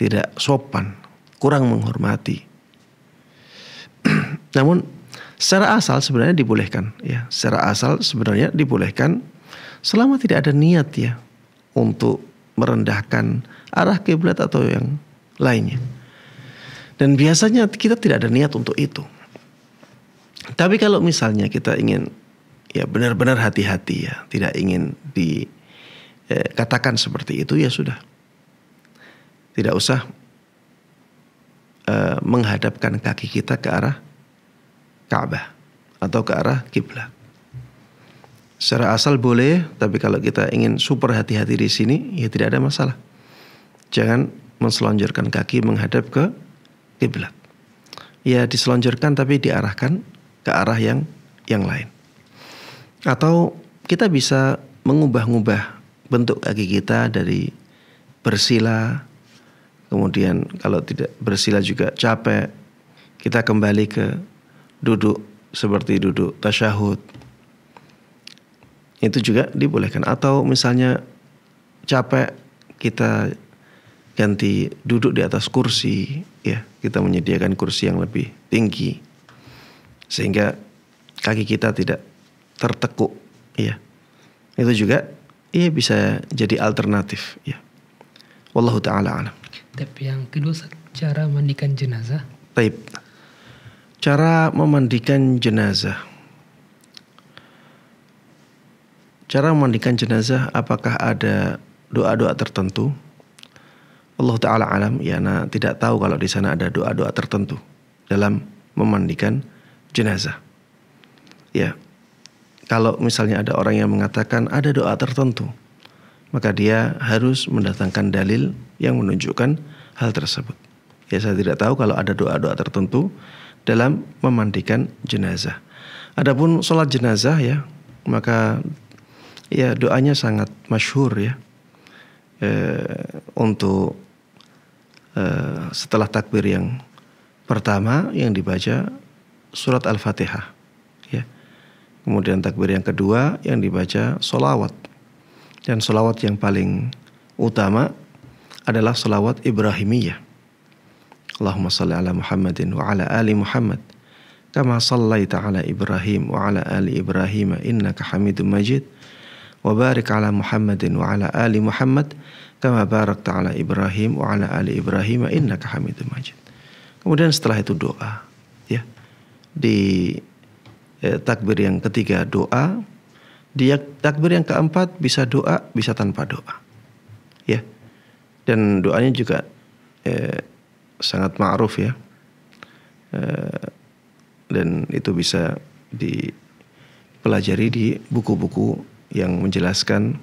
tidak sopan, kurang menghormati. Namun secara asal sebenarnya dibolehkan ya, secara asal sebenarnya dibolehkan selama tidak ada niat ya untuk merendahkan arah kiblat atau yang lainnya. Dan biasanya kita tidak ada niat untuk itu. Tapi kalau misalnya kita ingin ya benar-benar hati-hati ya, tidak ingin dikatakan eh, seperti itu ya sudah. Tidak usah eh, menghadapkan kaki kita ke arah Ka'bah atau ke arah kiblat. Secara asal boleh, tapi kalau kita ingin super hati-hati di sini, ya tidak ada masalah. Jangan menselonjorkan kaki menghadap ke kiblat. Ya diselonjorkan tapi diarahkan ke arah yang yang lain. Atau kita bisa mengubah-ubah bentuk kaki kita dari bersila, kemudian kalau tidak bersila juga capek, kita kembali ke duduk seperti duduk tasyahud. Itu juga dibolehkan. Atau misalnya capek kita ganti duduk di atas kursi ya kita menyediakan kursi yang lebih tinggi sehingga kaki kita tidak tertekuk ya itu juga ya bisa jadi alternatif ya wallahu taala alam tapi yang kedua cara mandikan jenazah baik cara memandikan jenazah cara memandikan jenazah apakah ada doa-doa tertentu Allah taala alam ya nah tidak tahu kalau di sana ada doa-doa tertentu dalam memandikan jenazah. Ya. Kalau misalnya ada orang yang mengatakan ada doa tertentu, maka dia harus mendatangkan dalil yang menunjukkan hal tersebut. Ya saya tidak tahu kalau ada doa-doa tertentu dalam memandikan jenazah. Adapun sholat jenazah ya, maka ya doanya sangat masyhur ya e, untuk Eh, setelah takbir yang pertama yang dibaca surat Al-Fatihah. Ya. Kemudian takbir yang kedua yang dibaca solawat. Dan solawat yang paling utama adalah solawat Ibrahimiyah. Allahumma salli ala Muhammadin wa ala ali Muhammad. Kama sallaita ala Ibrahim wa ala ali Ibrahim innaka hamidun majid. وبارك على محمد وعلى آل محمد كما باركت على إبراهيم وعلى آل إبراهيم إنك حميد مجيد kemudian setelah itu doa ya di eh, takbir yang ketiga doa di takbir yang keempat bisa doa bisa tanpa doa ya dan doanya juga eh, sangat ma'ruf ya eh, dan itu bisa dipelajari di buku-buku yang menjelaskan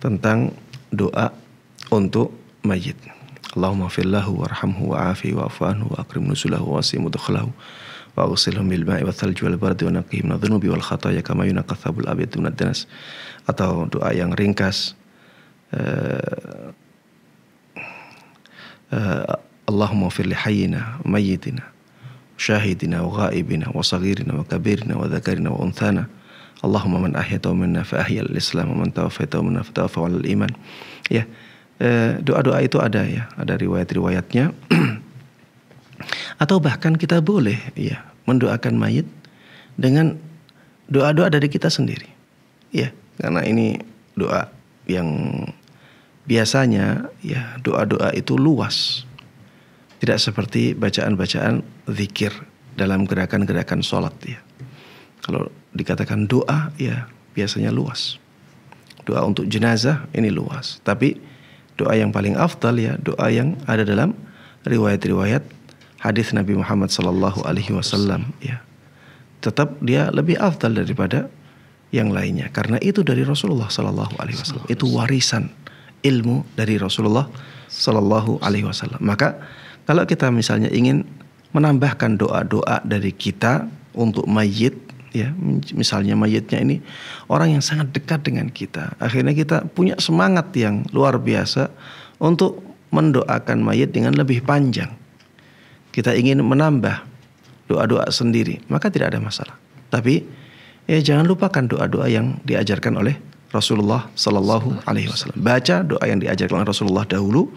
tentang doa untuk mayit. Allahumma fillahu warhamhu wa'afi wa akrim nusulahu wa'asi wa wa'usilhum bil ma'i wa thalji wal bardi wa naqihim dhunubi wal khataya kama yunakathabul abid dunad danas atau doa yang ringkas uh, uh, Allahumma fir li hayyina mayyitina syahidina wa ghaibina wa saghirina wa kabirina wa dhakarina wa unthana Allahumma man ahyata minna fa ahyal Islam man tawaffata minna fa wal iman. Ya. Eh, doa-doa itu ada ya, ada riwayat-riwayatnya. Atau bahkan kita boleh ya mendoakan mayit dengan doa-doa dari kita sendiri. Ya, karena ini doa yang biasanya ya doa-doa itu luas. Tidak seperti bacaan-bacaan zikir dalam gerakan-gerakan sholat ya. Kalau dikatakan doa ya biasanya luas. Doa untuk jenazah ini luas, tapi doa yang paling afdal ya doa yang ada dalam riwayat-riwayat hadis Nabi Muhammad sallallahu alaihi wasallam ya. Tetap dia lebih afdal daripada yang lainnya karena itu dari Rasulullah sallallahu alaihi wasallam. Itu warisan ilmu dari Rasulullah sallallahu alaihi wasallam. Maka kalau kita misalnya ingin menambahkan doa-doa dari kita untuk mayit ya misalnya mayatnya ini orang yang sangat dekat dengan kita akhirnya kita punya semangat yang luar biasa untuk mendoakan mayat dengan lebih panjang kita ingin menambah doa-doa sendiri maka tidak ada masalah tapi ya jangan lupakan doa-doa yang diajarkan oleh Rasulullah Sallallahu Alaihi Wasallam baca doa yang diajarkan oleh Rasulullah dahulu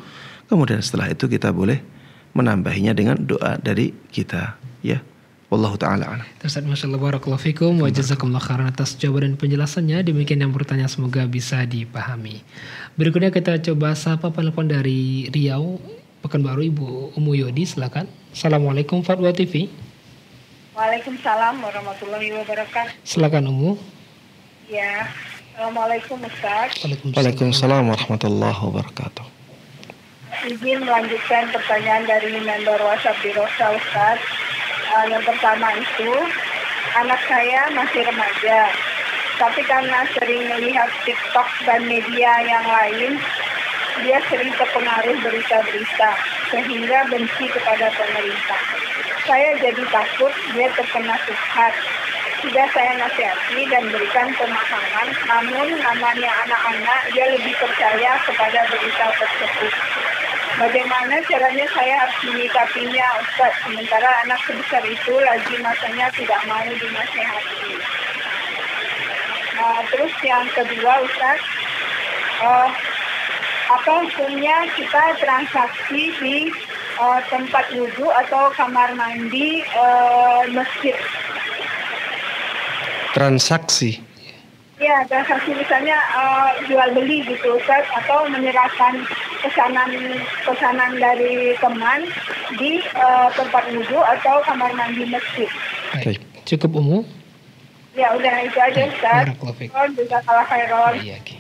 kemudian setelah itu kita boleh menambahinya dengan doa dari kita ya Wallahu taala alam. masya masyaallah warahmatullahi fikum wa jazakumullah khairan atas jawaban dan penjelasannya. Demikian yang bertanya semoga bisa dipahami. Berikutnya kita coba sapa penelpon dari Riau Pekanbaru Ibu Umu Yodi silakan. Assalamualaikum Fatwa TV. Waalaikumsalam warahmatullahi wabarakatuh. Silakan Umu. Ya. Assalamualaikum Ustaz. Waalaikumsalam, Waalaikumsalam warahmatullahi wabarakatuh. Izin melanjutkan pertanyaan dari member WhatsApp di Rosa Ustaz uh, yang pertama itu anak saya masih remaja tapi karena sering melihat TikTok dan media yang lain, dia sering terpengaruh berita-berita sehingga benci kepada pemerintah. Saya jadi takut dia terkena subhat. Sudah saya nasihati dan berikan pemahaman, namun namanya anak-anak dia lebih percaya kepada berita tersebut. Bagaimana caranya saya harus menyikapinya Ustaz? Sementara anak sebesar itu lagi masanya tidak mau dinasehati. Nah, terus yang kedua Ustaz, uh, apa hukumnya kita transaksi di uh, tempat wudhu atau kamar mandi uh, masjid? Transaksi? Ya, transaksi misalnya uh, jual beli gitu Ustaz, atau menyerahkan pesanan pesanan dari teman di uh, tempat wudhu atau kamar mandi masjid. Baik. Cukup umum? Ya udah itu aja Ustaz. Barakallahu Bisa kalah khairon. Iya, okay.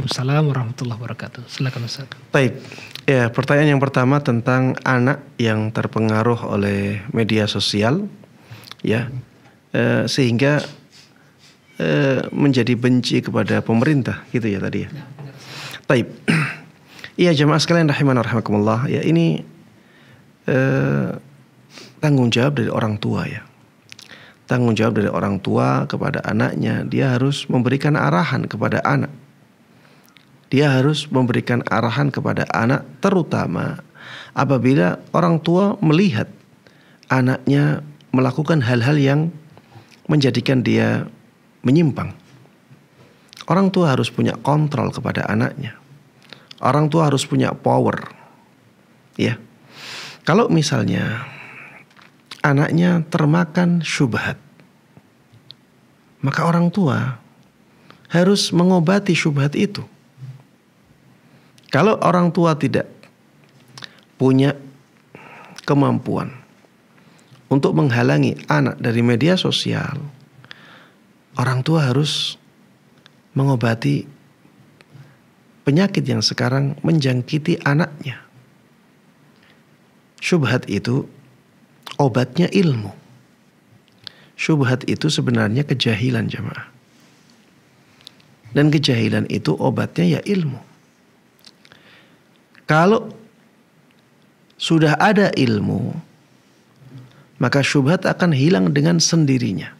Assalamualaikum warahmatullahi wabarakatuh. Silakan Ustaz. Baik. Ya, pertanyaan yang pertama tentang anak yang terpengaruh oleh media sosial ya. Eh, sehingga eh, menjadi benci kepada pemerintah gitu ya tadi ya. ya Taib. Iya jemaah sekalian rahimah rahimakumullah. Ya ini eh, tanggung jawab dari orang tua ya. Tanggung jawab dari orang tua kepada anaknya. Dia harus memberikan arahan kepada anak. Dia harus memberikan arahan kepada anak terutama apabila orang tua melihat anaknya melakukan hal-hal yang menjadikan dia menyimpang. Orang tua harus punya kontrol kepada anaknya. Orang tua harus punya power. Ya. Kalau misalnya anaknya termakan syubhat, maka orang tua harus mengobati syubhat itu. Kalau orang tua tidak punya kemampuan untuk menghalangi anak dari media sosial, orang tua harus mengobati penyakit yang sekarang menjangkiti anaknya. Syubhat itu obatnya ilmu. Syubhat itu sebenarnya kejahilan jamaah, Dan kejahilan itu obatnya ya ilmu. Kalau sudah ada ilmu, maka syubhat akan hilang dengan sendirinya.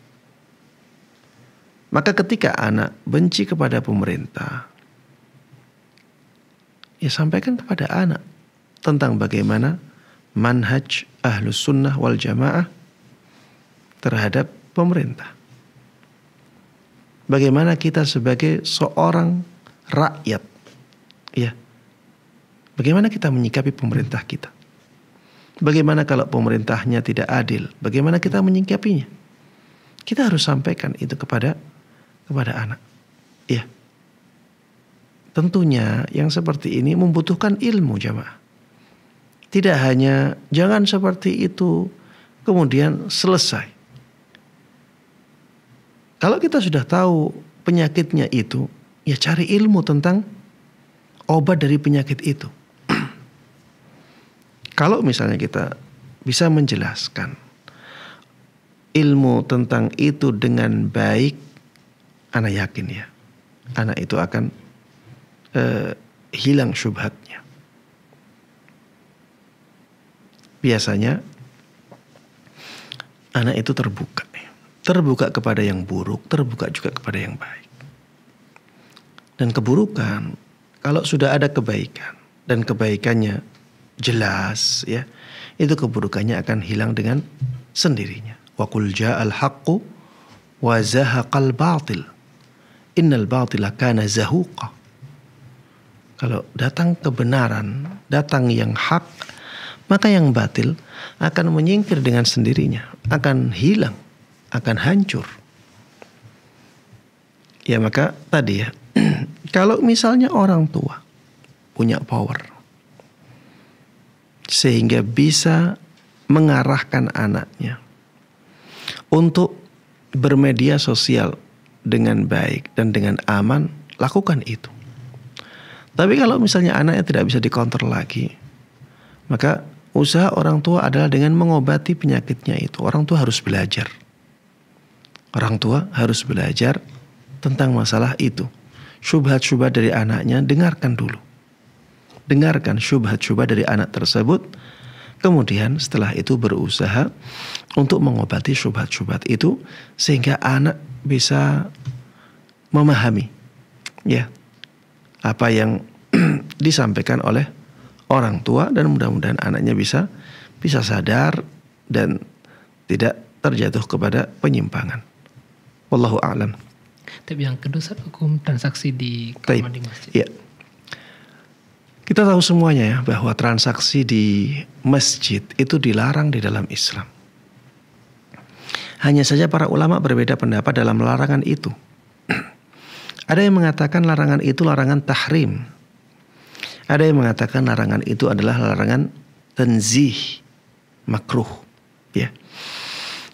Maka ketika anak benci kepada pemerintah, ya sampaikan kepada anak tentang bagaimana manhaj ahlus sunnah wal jamaah terhadap pemerintah. Bagaimana kita sebagai seorang rakyat, ya, bagaimana kita menyikapi pemerintah kita? Bagaimana kalau pemerintahnya tidak adil? Bagaimana kita menyikapinya? Kita harus sampaikan itu kepada kepada anak. ya Tentunya yang seperti ini membutuhkan ilmu jamaah. Tidak hanya jangan seperti itu kemudian selesai. Kalau kita sudah tahu penyakitnya itu, ya cari ilmu tentang obat dari penyakit itu. Kalau misalnya kita bisa menjelaskan ilmu tentang itu dengan baik, anak yakin ya, anak itu akan eh, hilang syubhatnya. Biasanya anak itu terbuka, ya. terbuka kepada yang buruk, terbuka juga kepada yang baik. Dan keburukan, kalau sudah ada kebaikan dan kebaikannya jelas, ya itu keburukannya akan hilang dengan sendirinya. Wa qul ja'al haqqu wa zahaqal batil. Innal batila kana zahuqa. Kalau datang kebenaran, datang yang hak, maka yang batil akan menyingkir dengan sendirinya, akan hilang, akan hancur. Ya maka tadi ya, kalau misalnya orang tua punya power sehingga bisa mengarahkan anaknya untuk bermedia sosial dengan baik dan dengan aman, lakukan itu. Tapi kalau misalnya anaknya tidak bisa dikontrol lagi, maka usaha orang tua adalah dengan mengobati penyakitnya itu. Orang tua harus belajar. Orang tua harus belajar tentang masalah itu. Syubhat-syubhat dari anaknya dengarkan dulu. Dengarkan syubhat-syubhat dari anak tersebut. Kemudian setelah itu berusaha untuk mengobati syubhat-syubhat itu sehingga anak bisa memahami ya apa yang disampaikan oleh orang tua dan mudah-mudahan anaknya bisa bisa sadar dan tidak terjatuh kepada penyimpangan. Wallahu a'lam. Tapi yang kedua hukum transaksi di kamar di masjid. Ya. Kita tahu semuanya ya bahwa transaksi di masjid itu dilarang di dalam Islam. Hanya saja para ulama berbeda pendapat dalam larangan itu. Ada yang mengatakan larangan itu larangan tahrim, ada yang mengatakan larangan itu adalah larangan tenzih makruh, ya.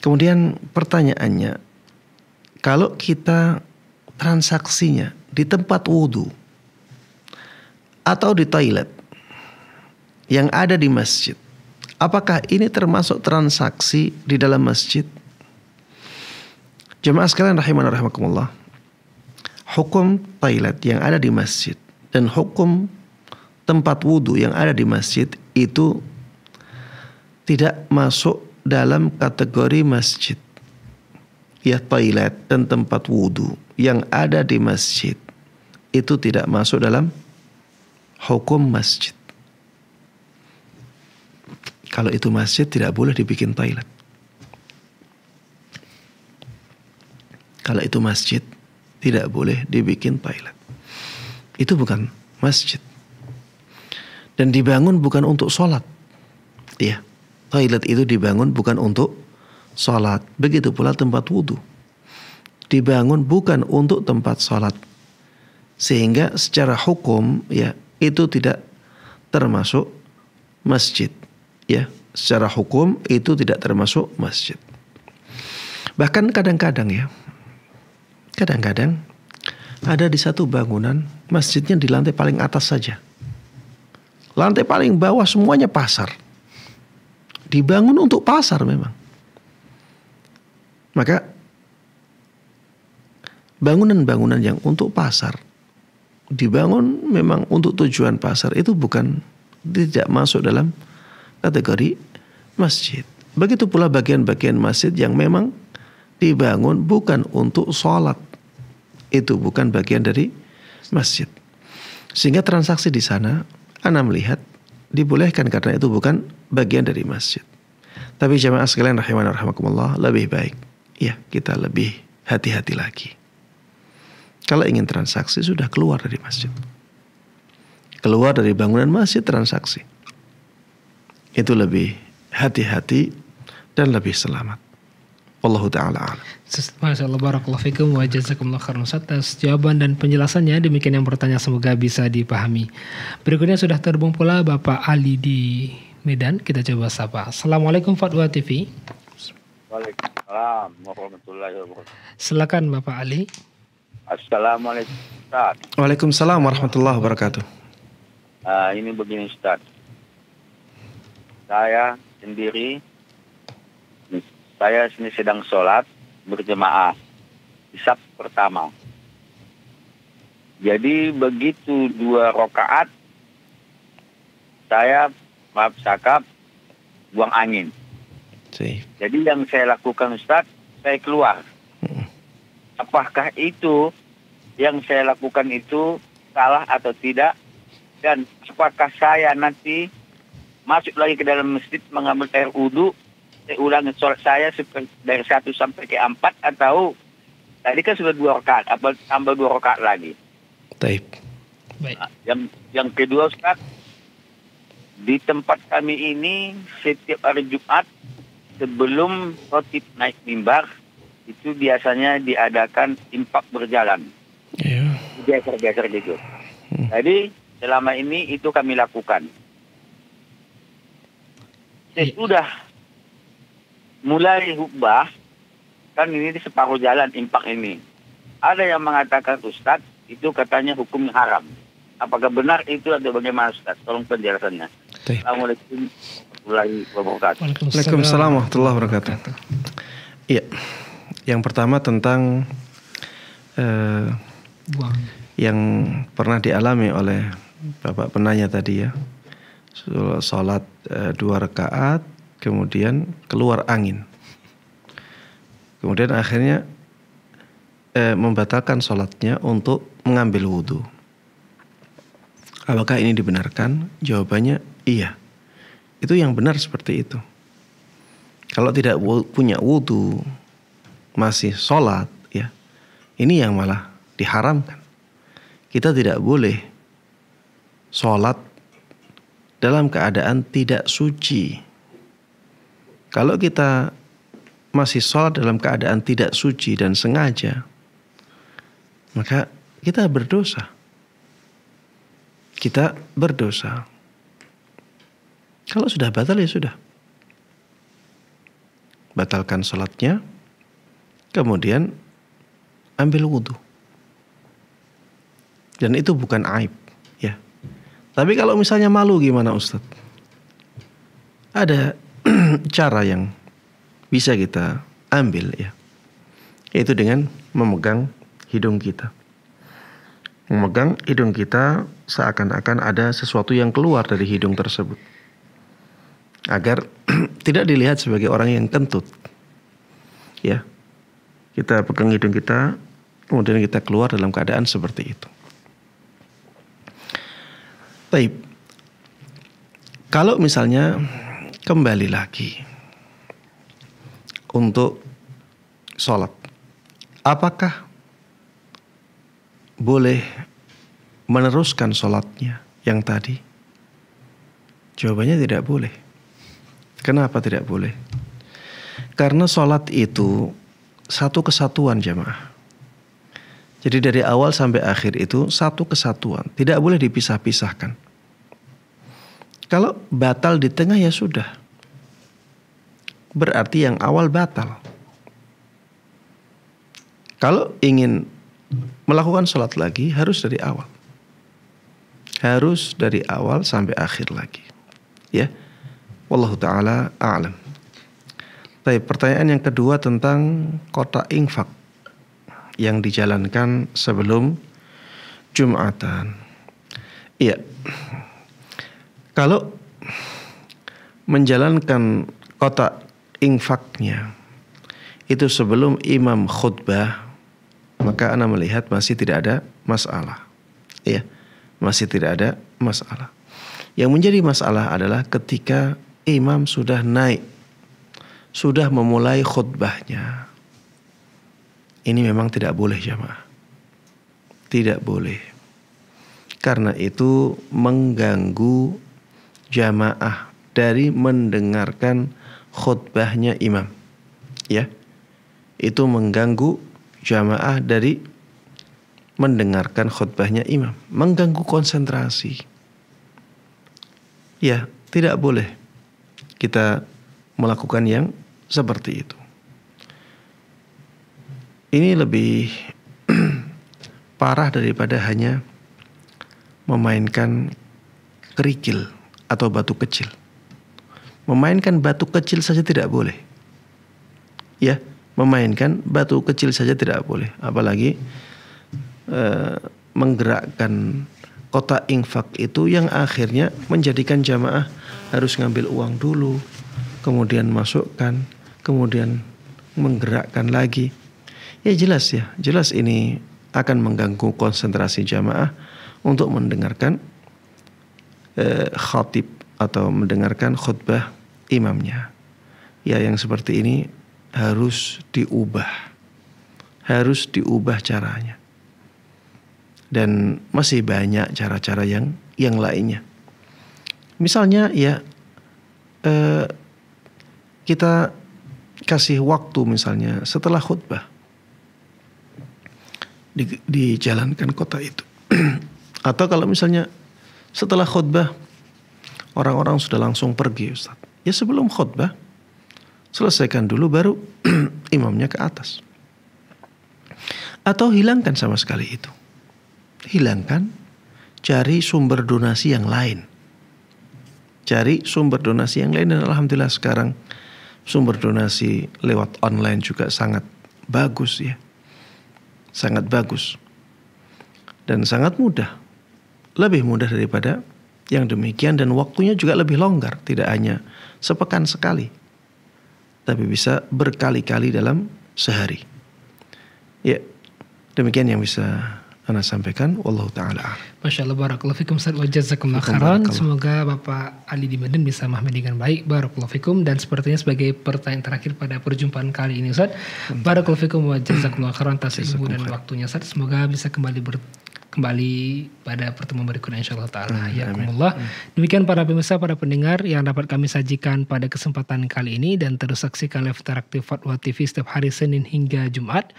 Kemudian pertanyaannya, kalau kita transaksinya di tempat wudhu atau di toilet yang ada di masjid, apakah ini termasuk transaksi di dalam masjid? Jemaah sekalian rahimah rahimakumullah. Hukum toilet yang ada di masjid dan hukum tempat wudhu yang ada di masjid itu tidak masuk dalam kategori masjid. Ya toilet dan tempat wudhu yang ada di masjid itu tidak masuk dalam hukum masjid. Kalau itu masjid tidak boleh dibikin toilet. Kalau itu masjid tidak boleh dibikin toilet. Itu bukan masjid. Dan dibangun bukan untuk sholat. Ya. Toilet itu dibangun bukan untuk sholat. Begitu pula tempat wudhu. Dibangun bukan untuk tempat sholat. Sehingga secara hukum ya itu tidak termasuk masjid. Ya, secara hukum itu tidak termasuk masjid. Bahkan kadang-kadang ya, kadang-kadang ada di satu bangunan masjidnya di lantai paling atas saja. Lantai paling bawah semuanya pasar. Dibangun untuk pasar memang. Maka bangunan-bangunan yang untuk pasar dibangun memang untuk tujuan pasar itu bukan tidak masuk dalam kategori masjid. Begitu pula bagian-bagian masjid yang memang dibangun bukan untuk sholat. Itu bukan bagian dari masjid. Sehingga transaksi di sana anda melihat dibolehkan karena itu bukan bagian dari masjid. Tapi jamaah sekalian rahimah Rahmatullah lebih baik. Ya kita lebih hati-hati lagi. Kalau ingin transaksi sudah keluar dari masjid. Keluar dari bangunan masjid transaksi. Itu lebih hati-hati dan lebih selamat. Wallahu taala Masya Allah barakallahu fikum wa jazakumullah khairan atas jawaban dan penjelasannya demikian yang bertanya semoga bisa dipahami. Berikutnya sudah terhubung pula Bapak Ali di Medan kita coba sapa. Assalamualaikum Fatwa TV. Waalaikumsalam warahmatullahi wabarakatuh. Silakan Bapak Ali. Assalamualaikum Waalaikumsalam warahmatullahi wabarakatuh. Uh, ini begini Ustaz. Saya sendiri saya sini sedang sholat berjemaah isap pertama. Jadi begitu dua rokaat saya maaf sakap buang angin. See. Jadi yang saya lakukan Ustaz, saya keluar. Hmm. Apakah itu yang saya lakukan itu salah atau tidak? Dan apakah saya nanti masuk lagi ke dalam masjid mengambil air wudhu ulangi sholat saya dari satu sampai ke empat atau tadi kan sudah dua rakaat apa tambah dua rakaat lagi Baik. Ah, yang yang kedua Ustaz di tempat kami ini setiap hari Jumat sebelum roti naik mimbar itu biasanya diadakan impak berjalan. Yeah. geser gitu. Hmm. Jadi selama ini itu kami lakukan. Iya. sudah mulai hukbah kan ini di separuh jalan impak ini. Ada yang mengatakan Ustadz itu katanya hukum haram. Apakah benar itu atau bagaimana Ustaz? Tolong penjelasannya. Assalamualaikum warahmatullahi wabarakatuh. Waalaikumsalam warahmatullahi wabarakatuh. Iya. Yang pertama tentang eh, yang pernah dialami oleh Bapak penanya tadi ya. Sholat eh, dua rakaat kemudian keluar angin. Kemudian akhirnya eh, membatalkan sholatnya untuk mengambil wudhu. Apakah ini dibenarkan? Jawabannya iya. Itu yang benar seperti itu. Kalau tidak punya wudhu, masih sholat, ya, ini yang malah diharamkan. Kita tidak boleh sholat dalam keadaan tidak suci. Kalau kita masih sholat dalam keadaan tidak suci dan sengaja, maka kita berdosa. Kita berdosa. Kalau sudah batal ya sudah. Batalkan sholatnya, kemudian ambil wudhu. Dan itu bukan aib. ya. Tapi kalau misalnya malu gimana Ustadz? Ada cara yang bisa kita ambil ya. Yaitu dengan memegang hidung kita. Memegang hidung kita seakan-akan ada sesuatu yang keluar dari hidung tersebut. Agar tidak dilihat sebagai orang yang kentut. Ya. Kita pegang hidung kita, kemudian kita keluar dalam keadaan seperti itu. baik Kalau misalnya kembali lagi untuk sholat. Apakah boleh meneruskan sholatnya yang tadi? Jawabannya tidak boleh. Kenapa tidak boleh? Karena sholat itu satu kesatuan jamaah. Jadi dari awal sampai akhir itu satu kesatuan. Tidak boleh dipisah-pisahkan. Kalau batal di tengah ya sudah. Berarti yang awal batal. Kalau ingin melakukan sholat lagi harus dari awal. Harus dari awal sampai akhir lagi. Ya. Wallahu taala a'lam. Baik, pertanyaan yang kedua tentang kota infak yang dijalankan sebelum Jumatan. Iya kalau menjalankan kotak infaknya itu sebelum imam khutbah maka anda melihat masih tidak ada masalah ya masih tidak ada masalah yang menjadi masalah adalah ketika imam sudah naik sudah memulai khutbahnya ini memang tidak boleh jamaah tidak boleh karena itu mengganggu jamaah dari mendengarkan khutbahnya imam. Ya. Itu mengganggu jamaah dari mendengarkan khutbahnya imam, mengganggu konsentrasi. Ya, tidak boleh kita melakukan yang seperti itu. Ini lebih parah daripada hanya memainkan kerikil atau batu kecil. Memainkan batu kecil saja tidak boleh. Ya, memainkan batu kecil saja tidak boleh, apalagi eh, menggerakkan kota infak itu yang akhirnya menjadikan jamaah harus ngambil uang dulu, kemudian masukkan, kemudian menggerakkan lagi. Ya jelas ya, jelas ini akan mengganggu konsentrasi jamaah untuk mendengarkan uh, khatib atau mendengarkan khutbah imamnya. Ya yang seperti ini harus diubah. Harus diubah caranya. Dan masih banyak cara-cara yang yang lainnya. Misalnya ya eh, kita kasih waktu misalnya setelah khutbah di, dijalankan kota itu. Atau kalau misalnya setelah khutbah, orang-orang sudah langsung pergi Ustaz. Ya sebelum khutbah, selesaikan dulu baru imamnya ke atas. Atau hilangkan sama sekali itu. Hilangkan, cari sumber donasi yang lain. Cari sumber donasi yang lain dan Alhamdulillah sekarang sumber donasi lewat online juga sangat bagus ya. Sangat bagus. Dan sangat mudah lebih mudah daripada yang demikian dan waktunya juga lebih longgar, tidak hanya sepekan sekali, tapi bisa berkali-kali dalam sehari. Ya, demikian yang bisa Ana sampaikan Wallahu ta'ala Masya Allah Barakallahu fikum Ustaz Wajazakumullah Semoga Bapak Ali di Medan bisa memahami dengan baik Barakallahu fikum Dan sepertinya sebagai pertanyaan terakhir pada perjumpaan kali ini Ustaz hmm. Barakallahu fikum Wajazakumullah khairan ibu dan waktunya Ustaz Semoga bisa kembali ber kembali pada pertemuan berikutnya insya Allah ta'ala. Hmm, ya kumullah. Hmm. Demikian para pemirsa, para pendengar yang dapat kami sajikan pada kesempatan kali ini dan terus saksikan live interaktif Fatwa TV setiap hari Senin hingga Jumat.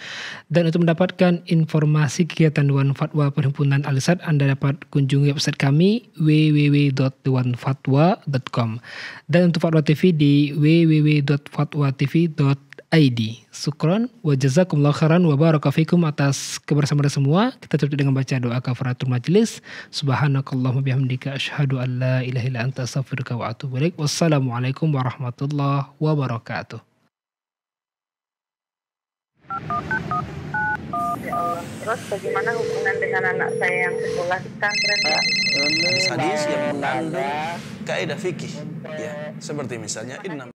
Dan untuk mendapatkan informasi kegiatan Dewan Fatwa Perhimpunan Alisat, Anda dapat kunjungi website kami www.dewanfatwa.com dan untuk Fatwa TV di www.fatwatv.com aidi. Sukron wa jazakumullah khairan wa baraka fikum atas kebersamaan semua. Kita tutup dengan baca doa kafaratul majelis. Subhanakallahumma bihamdika asyhadu an la ilaha illa anta astaghfiruka wa atubu ilaik. Wassalamualaikum warahmatullahi wabarakatuh. Ya Allah. Terus bagaimana hubungan dengan anak saya yang sekolah di pesantren? Ya? Hadis-hadis yang mengandung kaidah fikih, ya seperti misalnya inna.